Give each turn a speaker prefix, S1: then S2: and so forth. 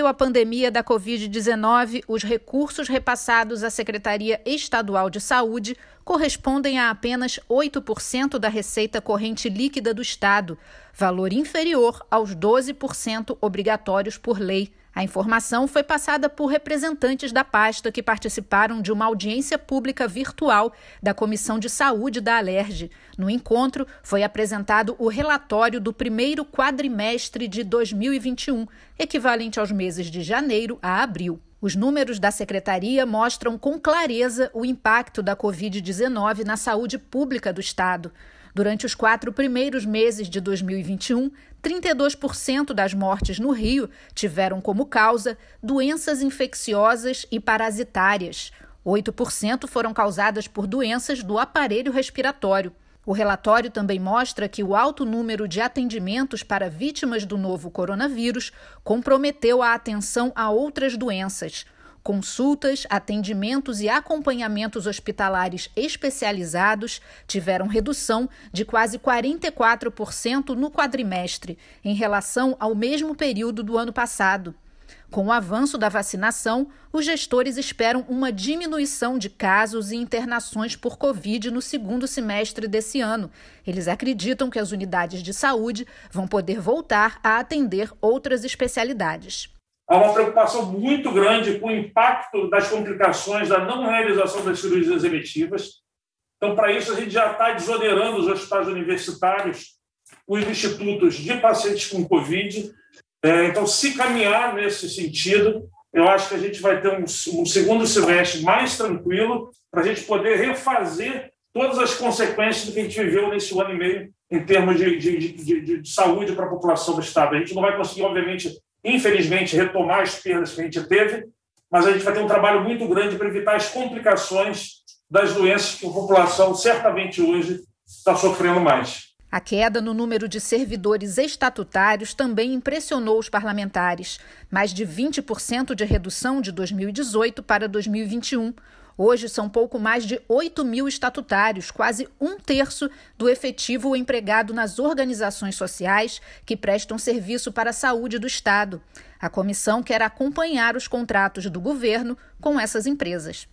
S1: meio à pandemia da Covid-19, os recursos repassados à Secretaria Estadual de Saúde correspondem a apenas 8% da receita corrente líquida do Estado, valor inferior aos 12% obrigatórios por lei. A informação foi passada por representantes da pasta que participaram de uma audiência pública virtual da Comissão de Saúde da Alerj. No encontro, foi apresentado o relatório do primeiro quadrimestre de 2021, equivalente aos meses de janeiro a abril. Os números da secretaria mostram com clareza o impacto da Covid-19 na saúde pública do Estado. Durante os quatro primeiros meses de 2021, 32% das mortes no Rio tiveram como causa doenças infecciosas e parasitárias. 8% foram causadas por doenças do aparelho respiratório. O relatório também mostra que o alto número de atendimentos para vítimas do novo coronavírus comprometeu a atenção a outras doenças. Consultas, atendimentos e acompanhamentos hospitalares especializados tiveram redução de quase 44% no quadrimestre, em relação ao mesmo período do ano passado. Com o avanço da vacinação, os gestores esperam uma diminuição de casos e internações por Covid no segundo semestre desse ano. Eles acreditam que as unidades de saúde vão poder voltar a atender outras especialidades. Há uma
S2: preocupação muito grande com o impacto das complicações da não realização das cirurgias eletivas. Então, para isso, a gente já está desonerando os hospitais universitários, os institutos de pacientes com Covid. É, então, se caminhar nesse sentido, eu acho que a gente vai ter um, segundo semestre mais tranquilo para a gente poder refazer todas as consequências do que a gente viveu nesse ano e meio em termos de, de, de, de saúde para a população do Estado. A gente não vai conseguir, obviamente, infelizmente, retomar as perdas que a gente teve, mas a gente vai ter um trabalho muito grande para evitar as complicações das doenças que a população certamente hoje está sofrendo mais.
S1: A queda no número de servidores estatutários também impressionou os parlamentares. Mais de 20% de redução de 2018 para 2021. Hoje são pouco mais de 8 mil estatutários, quase um terço do efetivo empregado nas organizações sociais que prestam serviço para a saúde do Estado. A comissão quer acompanhar os contratos do governo com essas empresas.